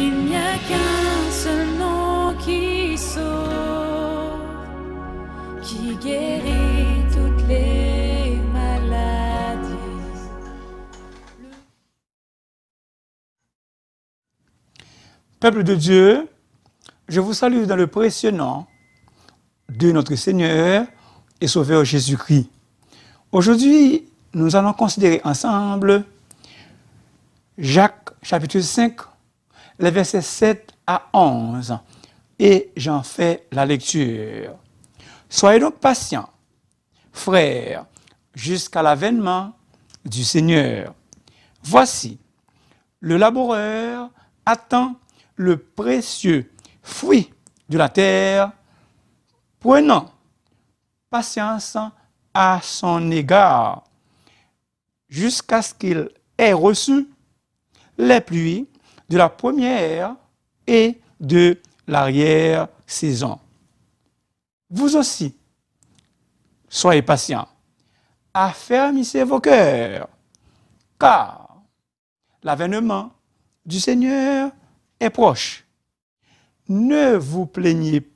Il n'y a qu'un seul nom qui sauve, qui guérit toutes les maladies. Peuple de Dieu, je vous salue dans le précieux nom de notre Seigneur et Sauveur Jésus-Christ. Aujourd'hui, nous allons considérer ensemble Jacques chapitre 5 les versets 7 à 11, et j'en fais la lecture. Soyez donc patients, frères, jusqu'à l'avènement du Seigneur. Voici, le laboureur attend le précieux fruit de la terre, prenant patience à son égard, jusqu'à ce qu'il ait reçu les pluies de la première et de l'arrière-saison. Vous aussi, soyez patients. Affermissez vos cœurs, car l'avènement du Seigneur est proche. Ne vous plaignez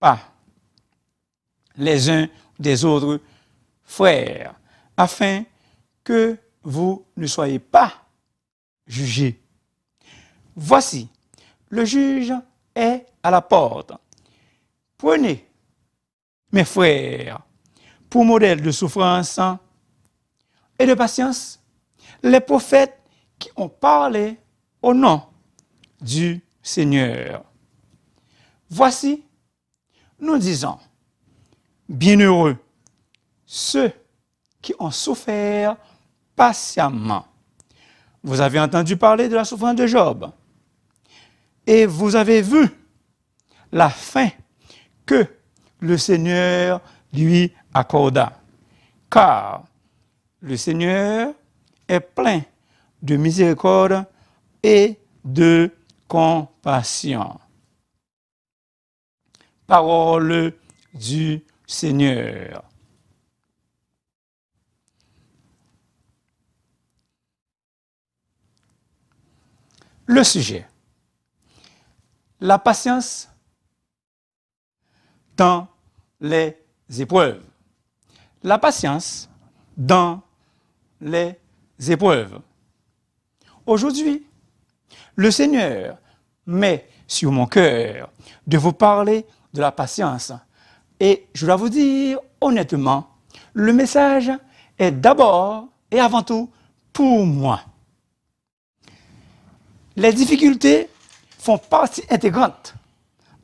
pas les uns des autres frères, afin que vous ne soyez pas jugés Voici, le juge est à la porte. Prenez, mes frères, pour modèle de souffrance et de patience, les prophètes qui ont parlé au nom du Seigneur. Voici, nous disons, bienheureux ceux qui ont souffert patiemment. Vous avez entendu parler de la souffrance de Job. Et vous avez vu la fin que le Seigneur lui accorda. Car le Seigneur est plein de miséricorde et de compassion. Parole du Seigneur. Le sujet la patience dans les épreuves. La patience dans les épreuves. Aujourd'hui, le Seigneur met sur mon cœur de vous parler de la patience. Et je dois vous dire honnêtement, le message est d'abord et avant tout pour moi. Les difficultés font partie intégrante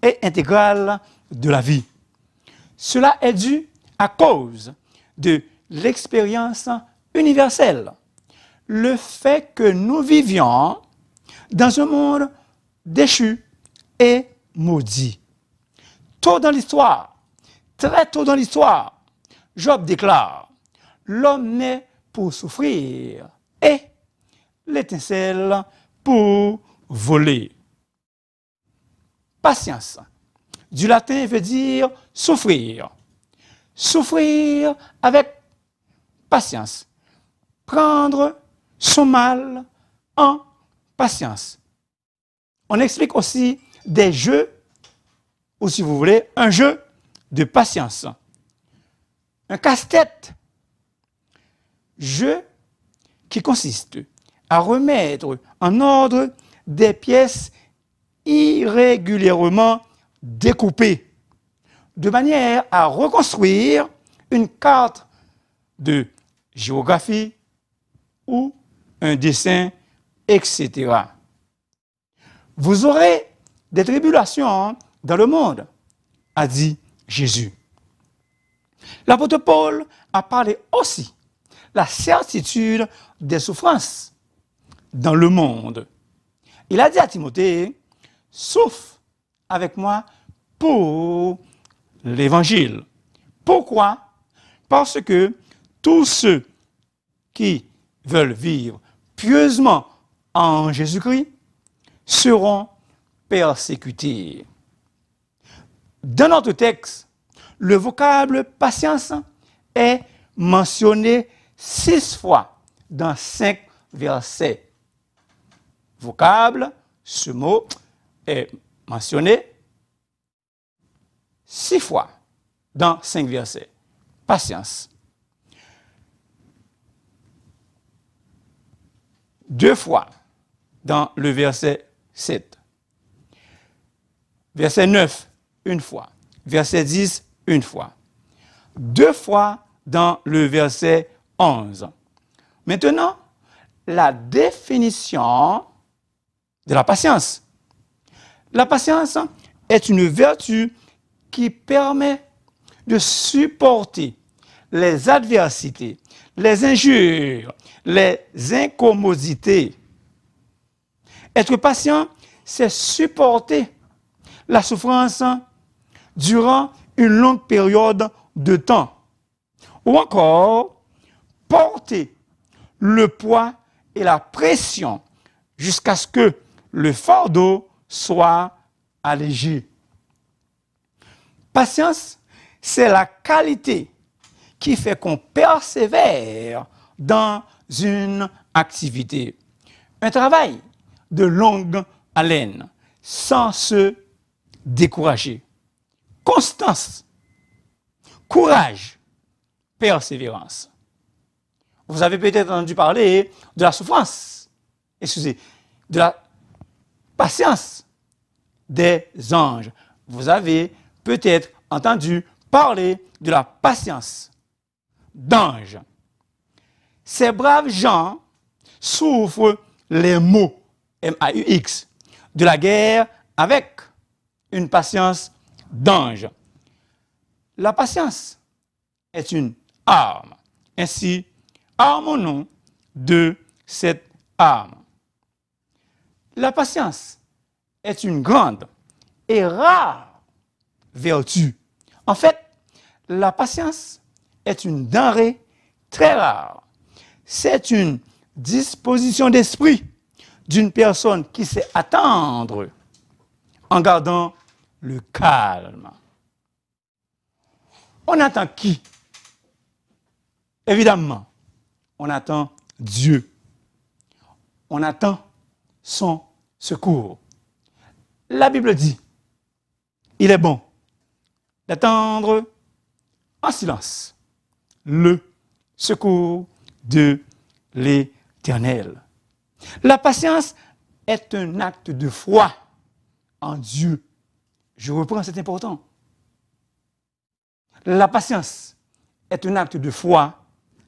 et intégrale de la vie. Cela est dû à cause de l'expérience universelle, le fait que nous vivions dans un monde déchu et maudit. Tôt dans l'histoire, très tôt dans l'histoire, Job déclare, l'homme naît pour souffrir et l'étincelle pour voler patience. Du latin veut dire souffrir. Souffrir avec patience. Prendre son mal en patience. On explique aussi des jeux, ou si vous voulez, un jeu de patience. Un casse-tête. Jeu qui consiste à remettre en ordre des pièces irrégulièrement découpés de manière à reconstruire une carte de géographie ou un dessin, etc. Vous aurez des tribulations dans le monde, a dit Jésus. L'apôtre Paul a parlé aussi de la certitude des souffrances dans le monde. Il a dit à Timothée, sauf avec moi pour l'évangile. Pourquoi Parce que tous ceux qui veulent vivre pieusement en Jésus-Christ seront persécutés. Dans notre texte, le vocable patience est mentionné six fois dans cinq versets. Vocable, ce mot, est mentionné six fois dans cinq versets. Patience. Deux fois dans le verset 7. Verset 9, une fois. Verset 10, une fois. Deux fois dans le verset 11. Maintenant, la définition de la patience. La patience est une vertu qui permet de supporter les adversités, les injures, les incommodités. Être patient, c'est supporter la souffrance durant une longue période de temps. Ou encore, porter le poids et la pression jusqu'à ce que le fardeau soit allégé. Patience, c'est la qualité qui fait qu'on persévère dans une activité. Un travail de longue haleine, sans se décourager. Constance, courage, persévérance. Vous avez peut-être entendu parler de la souffrance, excusez, de la patience des anges. Vous avez peut-être entendu parler de la patience d'anges. Ces braves gens souffrent les maux, M-A-U-X, de la guerre avec une patience d'ange. La patience est une arme. Ainsi, armons-nous de cette arme. La patience est une grande et rare vertu. En fait, la patience est une denrée très rare. C'est une disposition d'esprit d'une personne qui sait attendre en gardant le calme. On attend qui Évidemment, on attend Dieu. On attend son secours. La Bible dit, il est bon d'attendre en silence le secours de l'Éternel. La patience est un acte de foi en Dieu. Je reprends, c'est important. La patience est un acte de foi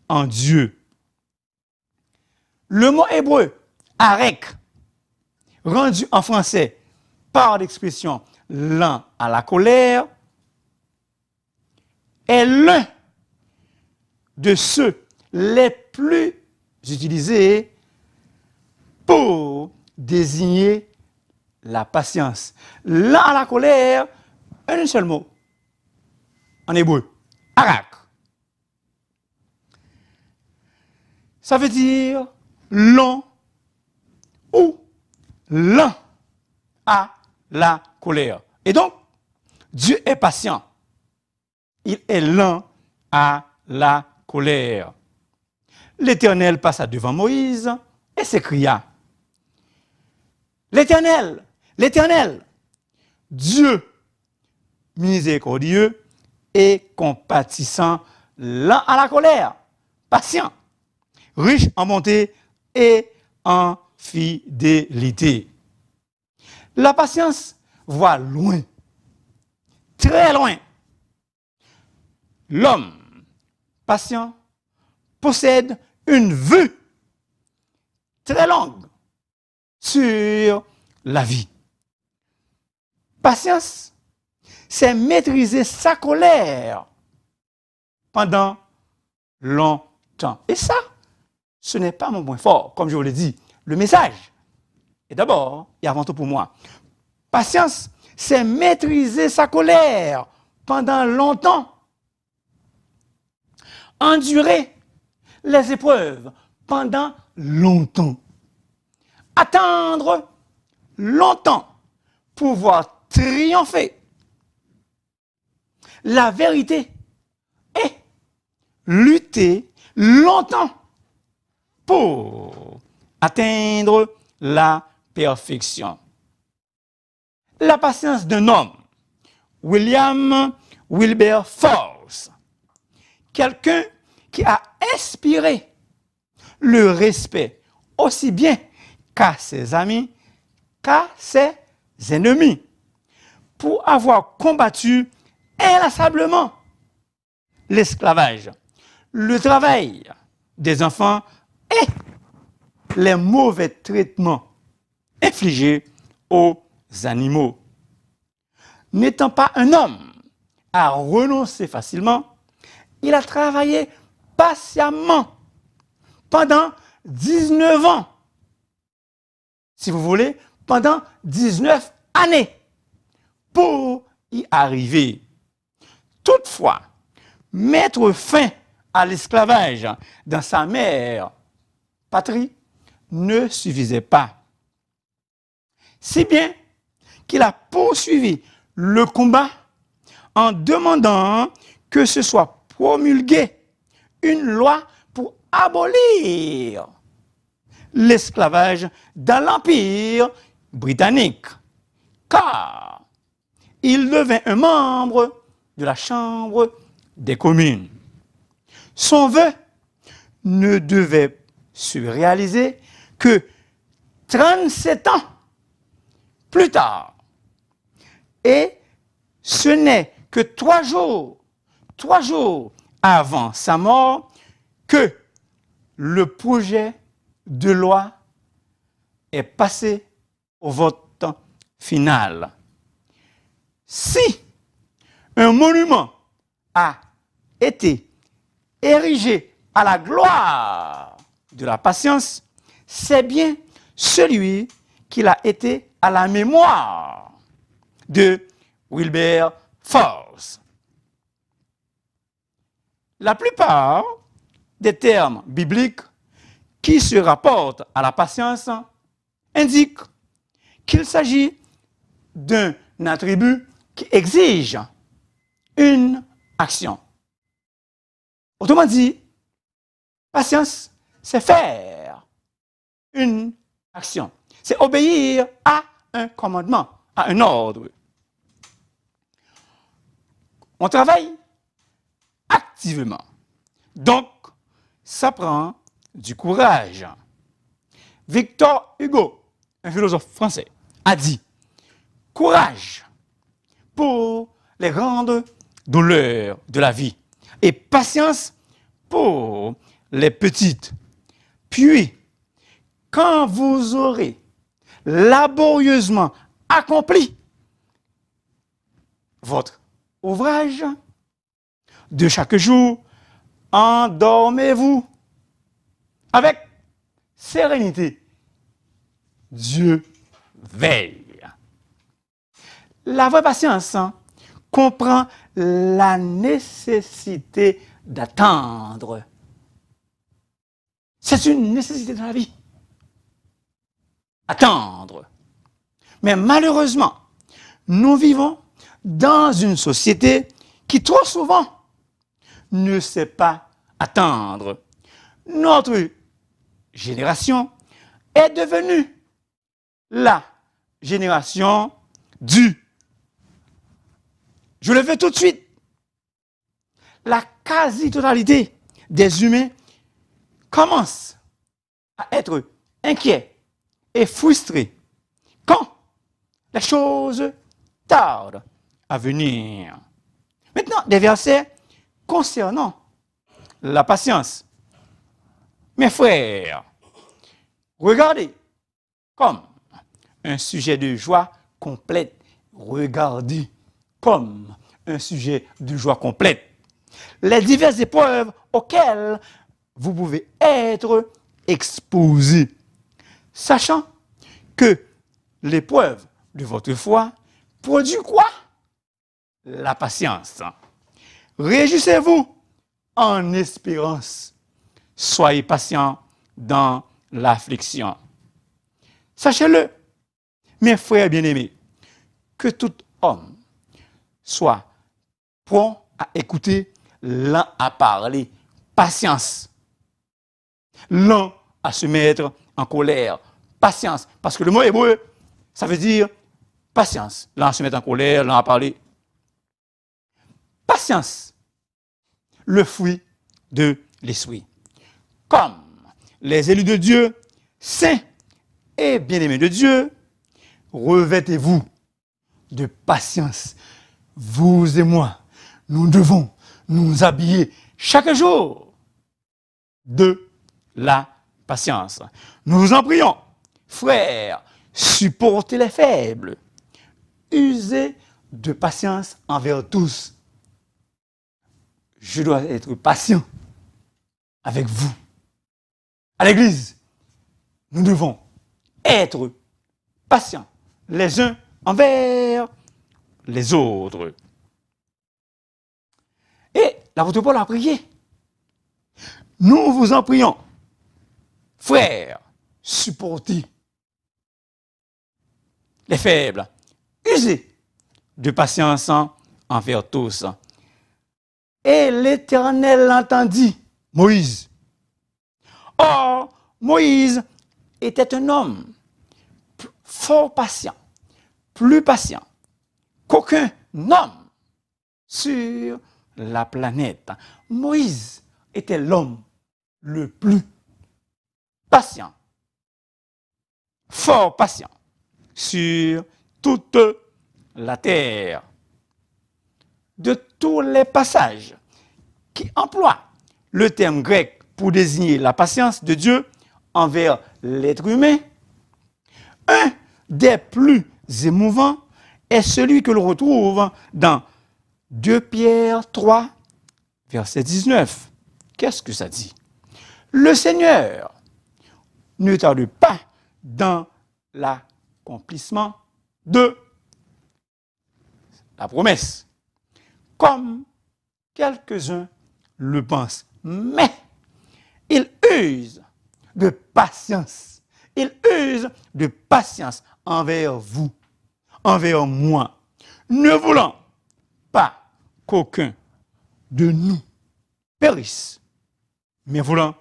en Dieu. Le mot hébreu, arek, rendu en français par l'expression lent à la colère, est l'un de ceux les plus utilisés pour désigner la patience. là à la colère, un seul mot en hébreu, arak. Ça veut dire long ou lent à la colère. Et donc, Dieu est patient. Il est lent à la colère. L'Éternel passa devant Moïse et s'écria. L'Éternel, l'Éternel, Dieu miséricordieux et compatissant, lent à la colère, patient, riche en bonté et en fidélité. La patience voit loin, très loin. L'homme patient possède une vue très longue sur la vie. Patience, c'est maîtriser sa colère pendant longtemps. Et ça, ce n'est pas mon point fort, comme je vous l'ai dit le message. Et d'abord, et avant tout pour moi, patience, c'est maîtriser sa colère pendant longtemps. Endurer les épreuves pendant longtemps. Attendre longtemps pour triompher la vérité est lutter longtemps pour atteindre la perfection. La patience d'un homme, William Wilberforce, quelqu'un qui a inspiré le respect aussi bien qu'à ses amis, qu'à ses ennemis, pour avoir combattu inlassablement l'esclavage, le travail des enfants et les mauvais traitements infligés aux animaux. N'étant pas un homme à renoncer facilement, il a travaillé patiemment pendant 19 ans. Si vous voulez, pendant 19 années pour y arriver. Toutefois, mettre fin à l'esclavage dans sa mère patrie ne suffisait pas. Si bien qu'il a poursuivi le combat en demandant que ce soit promulguée une loi pour abolir l'esclavage dans l'Empire britannique, car il devint un membre de la Chambre des communes. Son vœu ne devait se réaliser que 37 ans plus tard, et ce n'est que trois jours, trois jours avant sa mort, que le projet de loi est passé au vote final. Si un monument a été érigé à la gloire de la patience, c'est bien celui qu'il a été à la mémoire de Wilbert Force. La plupart des termes bibliques qui se rapportent à la patience indiquent qu'il s'agit d'un attribut qui exige une action. Autrement dit, patience, c'est faire une action. C'est obéir à un commandement, à un ordre. On travaille activement. Donc, ça prend du courage. Victor Hugo, un philosophe français, a dit courage pour les grandes douleurs de la vie et patience pour les petites. Puis, quand vous aurez laborieusement accompli votre ouvrage de chaque jour, endormez-vous avec sérénité. Dieu veille. La vraie patience hein, comprend la nécessité d'attendre. C'est une nécessité dans la vie attendre. Mais malheureusement, nous vivons dans une société qui trop souvent ne sait pas attendre. Notre génération est devenue la génération du je le fais tout de suite. La quasi-totalité des humains commence à être inquiets et frustré quand la chose tardent à venir. Maintenant, des versets concernant la patience. Mes frères, regardez comme un sujet de joie complète. Regardez comme un sujet de joie complète. Les diverses épreuves auxquelles vous pouvez être exposé sachant que l'épreuve de votre foi produit quoi La patience. régissez vous en espérance. Soyez patient dans l'affliction. Sachez-le, mes frères bien-aimés, que tout homme soit prompt à écouter, lent à parler, patience, lent à se mettre en colère. Patience, parce que le mot hébreu, ça veut dire patience. on se met en colère, on a parlé. Patience, le fruit de l'esprit. Comme les élus de Dieu, saints et bien-aimés de Dieu, revêtez-vous de patience. Vous et moi, nous devons nous habiller chaque jour de la patience. Nous vous en prions, frères, supportez les faibles, usez de patience envers tous. Je dois être patient avec vous. À l'Église, nous devons être patients les uns envers les autres. Et l'apôtre Paul a prié. Nous vous en prions, Frères, supportez les faibles, usez de patience envers tous. Et l'Éternel l'entendit, Moïse. Or, Moïse était un homme fort patient, plus patient qu'aucun homme sur la planète. Moïse était l'homme le plus patient, fort patient, sur toute la terre. De tous les passages qui emploient le terme grec pour désigner la patience de Dieu envers l'être humain, un des plus émouvants est celui que l'on retrouve dans 2 Pierre 3, verset 19. Qu'est-ce que ça dit Le Seigneur ne tarde pas dans l'accomplissement de la promesse, comme quelques-uns le pensent. Mais il use de patience. Il use de patience envers vous, envers moi, ne voulant pas qu'aucun de nous périsse, mais voulant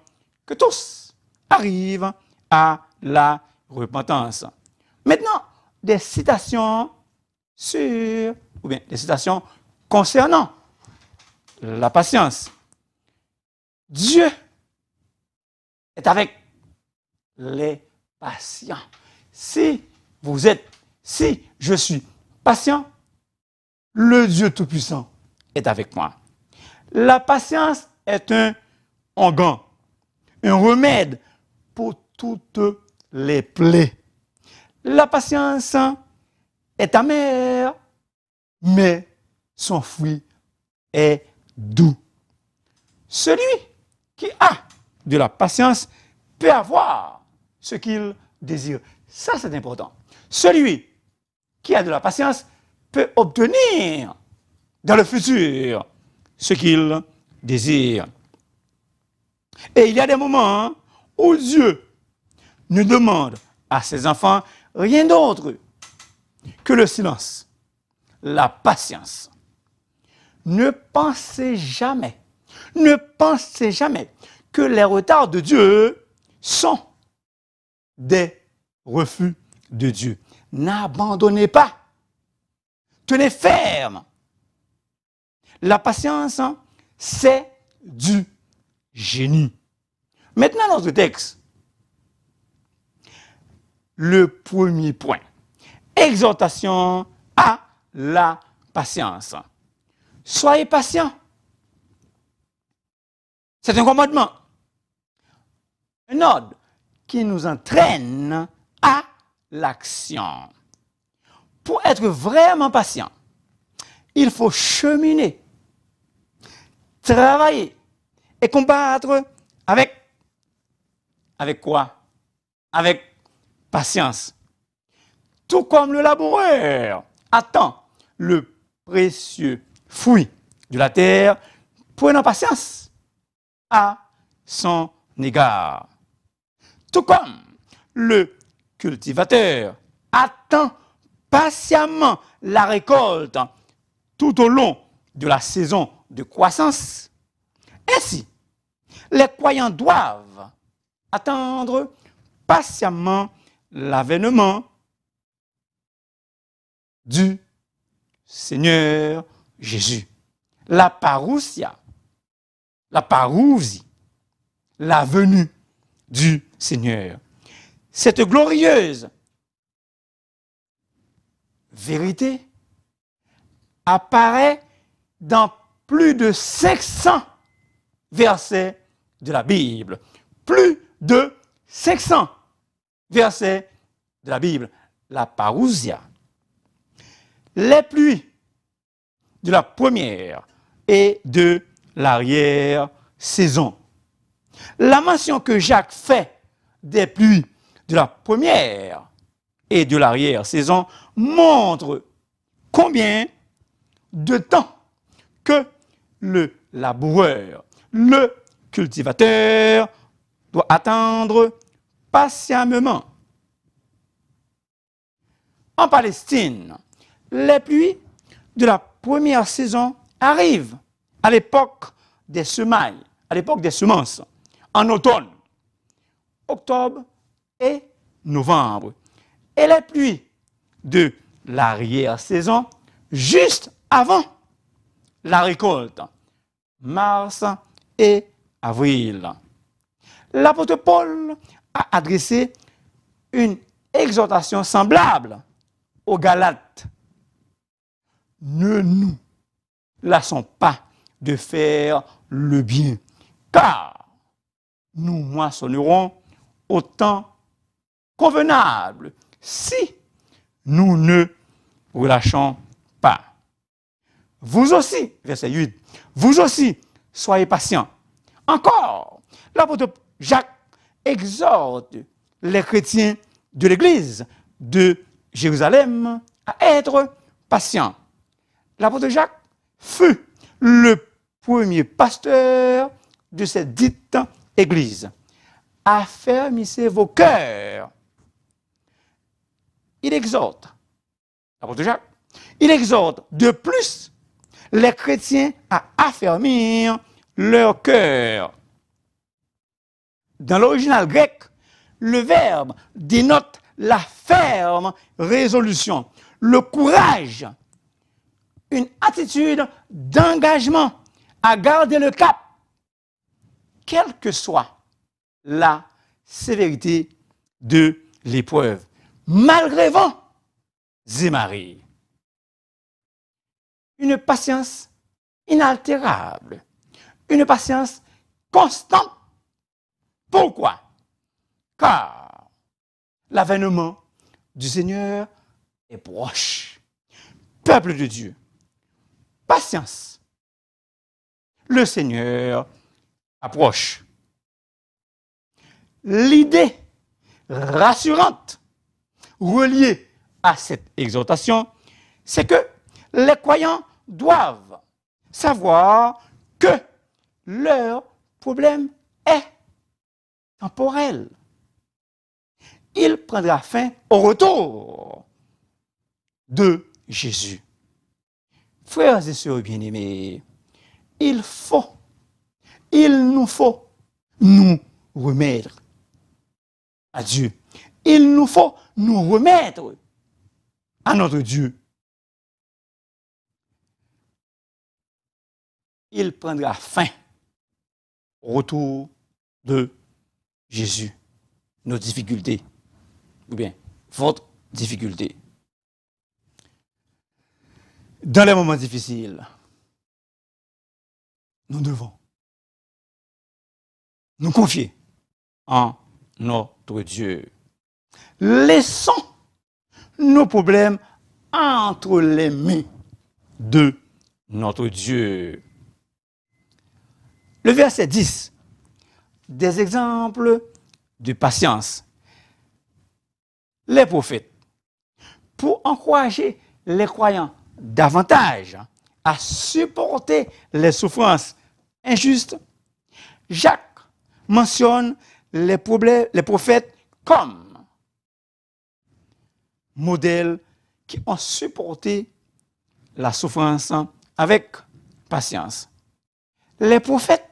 que tous arrivent la repentance. Maintenant, des citations sur, ou bien des citations concernant la patience. Dieu est avec les patients. Si vous êtes, si je suis patient, le Dieu Tout-Puissant est avec moi. La patience est un onguent, un remède pour toutes les plaies. La patience est amère, mais son fruit est doux. Celui qui a de la patience peut avoir ce qu'il désire. Ça, c'est important. Celui qui a de la patience peut obtenir dans le futur ce qu'il désire. Et il y a des moments où Dieu ne demande à ses enfants rien d'autre que le silence, la patience. Ne pensez jamais, ne pensez jamais que les retards de Dieu sont des refus de Dieu. N'abandonnez pas. Tenez ferme. La patience, hein, c'est du génie. Maintenant, notre texte le premier point. Exhortation à la patience. Soyez patient. C'est un commandement, un ordre qui nous entraîne à l'action. Pour être vraiment patient, il faut cheminer, travailler et combattre avec, avec quoi Avec patience. Tout comme le laboureur attend le précieux fruit de la terre, prenant patience à son égard. Tout comme le cultivateur attend patiemment la récolte tout au long de la saison de croissance. Ainsi, les croyants doivent attendre patiemment l'avènement du Seigneur Jésus. La parousia, la parousie, la venue du Seigneur. Cette glorieuse vérité apparaît dans plus de 500 versets de la Bible. Plus de 500 Verset de la Bible, la parousia. Les pluies de la première et de l'arrière-saison. La mention que Jacques fait des pluies de la première et de l'arrière-saison montre combien de temps que le laboureur, le cultivateur doit attendre patiemment. En Palestine, les pluies de la première saison arrivent à l'époque des semailles, à l'époque des semences, en automne, octobre et novembre. Et les pluies de l'arrière-saison juste avant la récolte, mars et avril. L'apôtre Paul a adressé une exhortation semblable aux Galates. Ne nous lassons pas de faire le bien, car nous moissonnerons au temps convenable si nous ne relâchons pas. Vous aussi, verset 8, vous aussi, soyez patients. Encore, l'apôtre Jacques exhorte les chrétiens de l'Église de Jérusalem à être patients. L'apôtre Jacques fut le premier pasteur de cette dite Église. Affermissez vos cœurs. Il exhorte, l'apôtre Jacques, il exhorte de plus les chrétiens à affermir leur cœur dans l'original grec, le verbe dénote la ferme résolution, le courage, une attitude d'engagement à garder le cap, quelle que soit la sévérité de l'épreuve, malgré vent et Une patience inaltérable, une patience constante pourquoi Car l'avènement du Seigneur est proche. Peuple de Dieu, patience. Le Seigneur approche. L'idée rassurante reliée à cette exhortation, c'est que les croyants doivent savoir que leur problème est temporel. Il prendra fin au retour de Jésus. Frères et sœurs bien-aimés, il faut, il nous faut nous remettre à Dieu. Il nous faut nous remettre à notre Dieu. Il prendra fin au retour de Jésus nos difficultés, ou bien votre difficulté. Dans les moments difficiles, nous devons nous confier en notre Dieu. Laissons nos problèmes entre les mains de notre Dieu. Le verset 10 des exemples de patience. Les prophètes, pour encourager les croyants davantage à supporter les souffrances injustes, Jacques mentionne les, prophètes comme modèles qui ont supporté la souffrance avec patience. Les prophètes,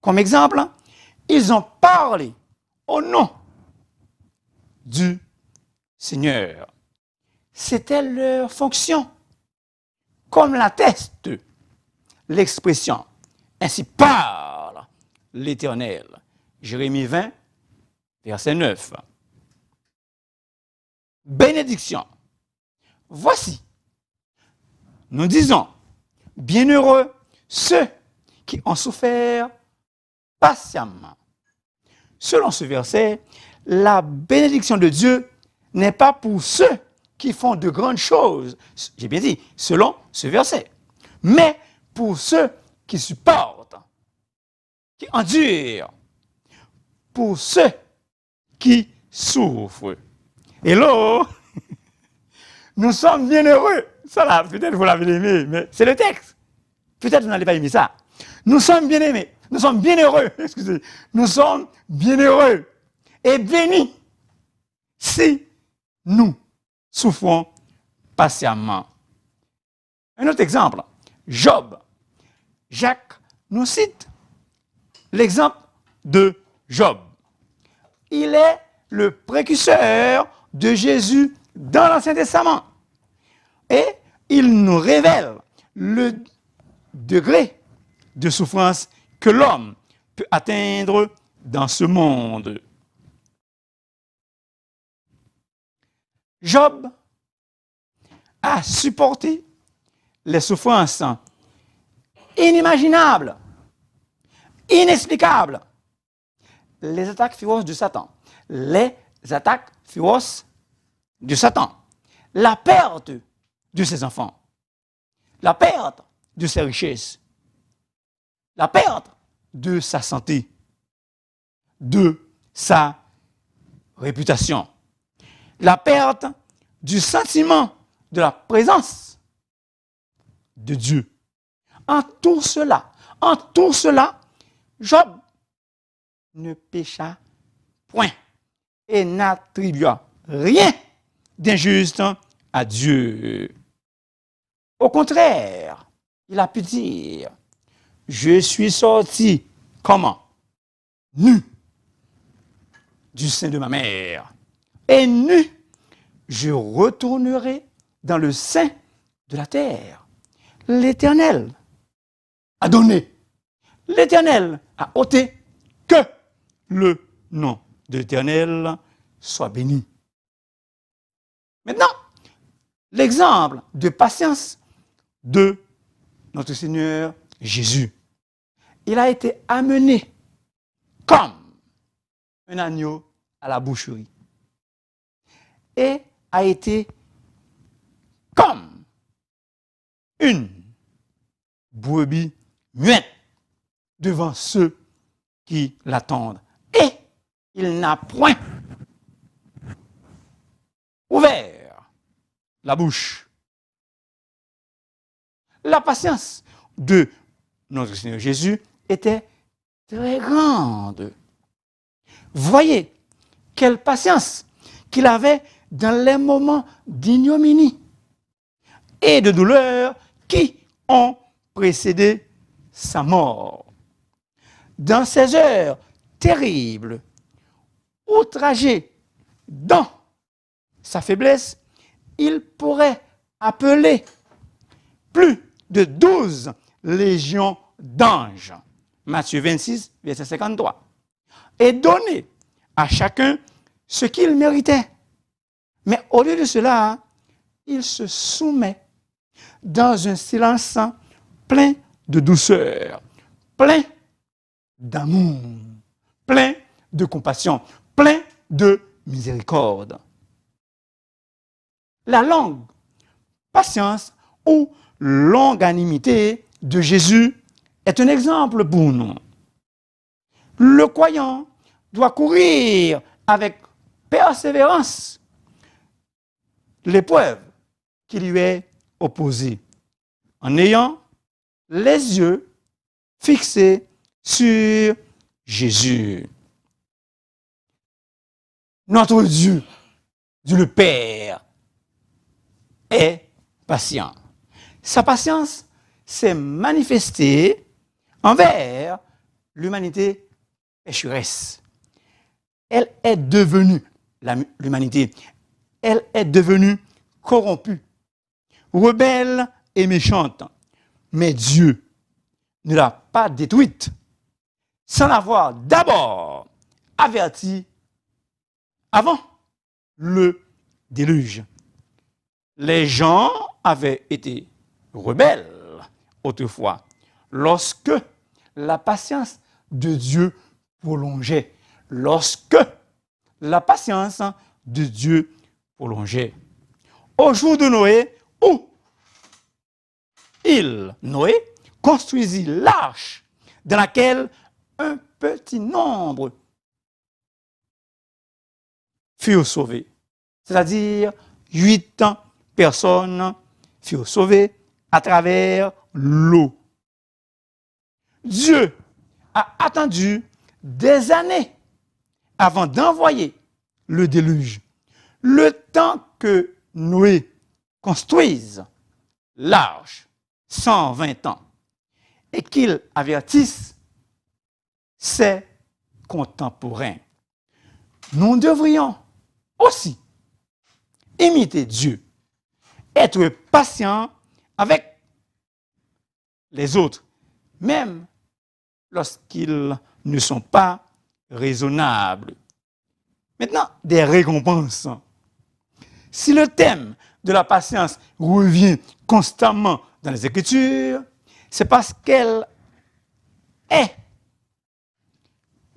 comme exemple, ils ont parlé au nom du Seigneur. C'était leur fonction, comme l'atteste l'expression. Ainsi parle l'Éternel. Jérémie 20, verset 9. Bénédiction. Voici, nous disons, bienheureux ceux qui ont souffert patiemment. Selon ce verset, la bénédiction de Dieu n'est pas pour ceux qui font de grandes choses. J'ai bien dit, selon ce verset. Mais pour ceux qui supportent, qui endurent, pour ceux qui souffrent. Hello! Nous sommes bien heureux. Ça là, peut-être vous l'avez aimé, mais c'est le texte. Peut-être vous n'allez pas aimer ça. Nous sommes bien aimés. Nous sommes bienheureux, excusez, nous sommes heureux et bénis si nous souffrons patiemment. Un autre exemple, Job. Jacques nous cite l'exemple de Job. Il est le précurseur de Jésus dans l'Ancien Testament. Et il nous révèle le degré de souffrance que l'homme peut atteindre dans ce monde. Job a supporté les souffrances inimaginables, inexplicables, les attaques féroces de Satan, les attaques féroces du Satan, la perte de ses enfants, la perte de ses richesses, la perte de sa santé, de sa réputation, la perte du sentiment de la présence de Dieu. En tout cela, en tout cela, Job ne pécha point et n'attribua rien d'injuste à Dieu. Au contraire, il a pu dire, je suis sorti comment Nu du sein de ma mère. Et nu, je retournerai dans le sein de la terre. L'Éternel a donné. L'Éternel a ôté. Que le nom de l'Éternel soit béni. Maintenant, l'exemple de patience de notre Seigneur Jésus il a été amené comme un agneau à la boucherie et a été comme une brebis muette devant ceux qui l'attendent. Et il n'a point ouvert la bouche. La patience de notre Seigneur Jésus était très grande. Voyez quelle patience qu'il avait dans les moments d'ignominie et de douleur qui ont précédé sa mort. Dans ces heures terribles, outragées dans sa faiblesse, il pourrait appeler plus de douze légions d'anges. Matthieu 26, verset 53. Et donner à chacun ce qu'il méritait. Mais au lieu de cela, il se soumet dans un silence plein de douceur, plein d'amour, plein de compassion, plein de miséricorde. La longue patience ou longanimité de Jésus est un exemple pour nous. Le croyant doit courir avec persévérance l'épreuve qui lui est opposée, en ayant les yeux fixés sur Jésus. Notre Dieu, Dieu le Père, est patient. Sa patience s'est manifestée envers l'humanité pécheresse. Elle est devenue, l'humanité, elle est devenue corrompue, rebelle et méchante. Mais Dieu ne l'a pas détruite sans l'avoir d'abord averti. avant le déluge. Les gens avaient été rebelles autrefois lorsque la patience de Dieu prolongeait. Lorsque la patience de Dieu prolongeait. Au jour de Noé, où il, Noé, construisit l'arche dans laquelle un petit nombre furent sauvés. C'est-à-dire, huit personnes furent sauvées à travers l'eau. Dieu a attendu des années avant d'envoyer le déluge. Le temps que Noé construise l'arche, 120 ans, et qu'il avertisse ses contemporains. Nous devrions aussi imiter Dieu, être patient avec les autres, même lorsqu'ils ne sont pas raisonnables. Maintenant, des récompenses. Si le thème de la patience revient constamment dans les Écritures, c'est parce qu'elle est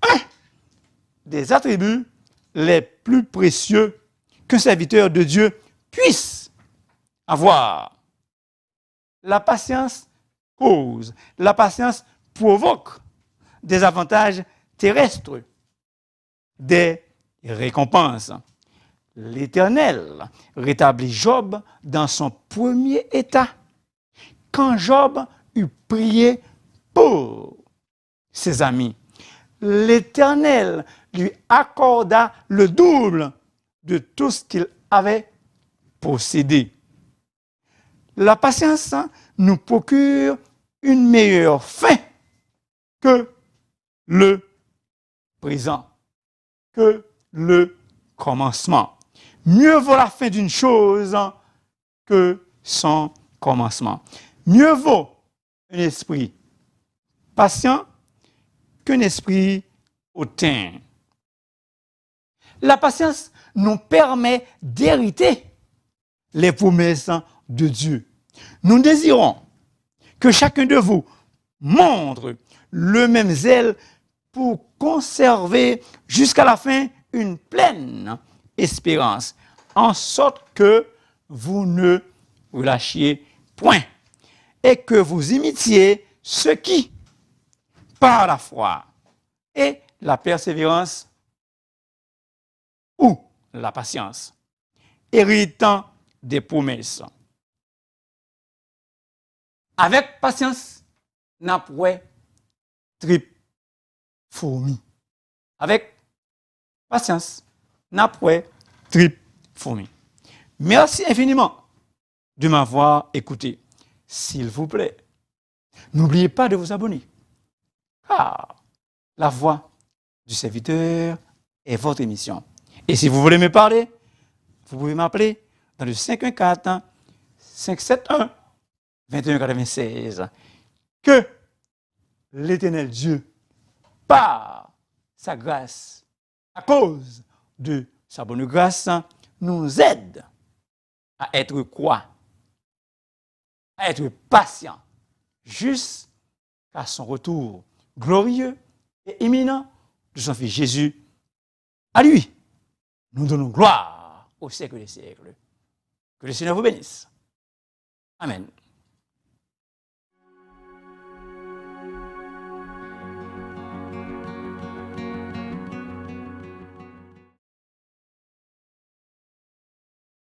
un des attributs les plus précieux qu'un serviteur de Dieu puisse avoir. La patience cause, la patience provoque des avantages terrestres, des récompenses. L'Éternel rétablit Job dans son premier état, quand Job eut prié pour ses amis. L'Éternel lui accorda le double de tout ce qu'il avait possédé. La patience nous procure une meilleure fin que le présent, que le commencement. Mieux vaut la fin d'une chose que son commencement. Mieux vaut un esprit patient qu'un esprit hautain. La patience nous permet d'hériter les promesses de Dieu. Nous désirons que chacun de vous montre le même zèle pour conserver jusqu'à la fin une pleine espérance, en sorte que vous ne vous lâchiez point et que vous imitiez ce qui, par la foi et la persévérance ou la patience, héritant des promesses. Avec patience, n'a trip fourmi. Avec patience, n'apprête, trip fourmi. Merci infiniment de m'avoir écouté. S'il vous plaît, n'oubliez pas de vous abonner. Car la voix du serviteur est votre émission. Et si vous voulez me parler, vous pouvez m'appeler dans le 514 571 2196. Que l'éternel Dieu par sa grâce, à cause de sa bonne grâce, nous aide à être quoi À être patient jusqu'à son retour glorieux et imminent de son Fils Jésus. À lui, nous donnons gloire au siècle des siècles. Que le Seigneur vous bénisse. Amen.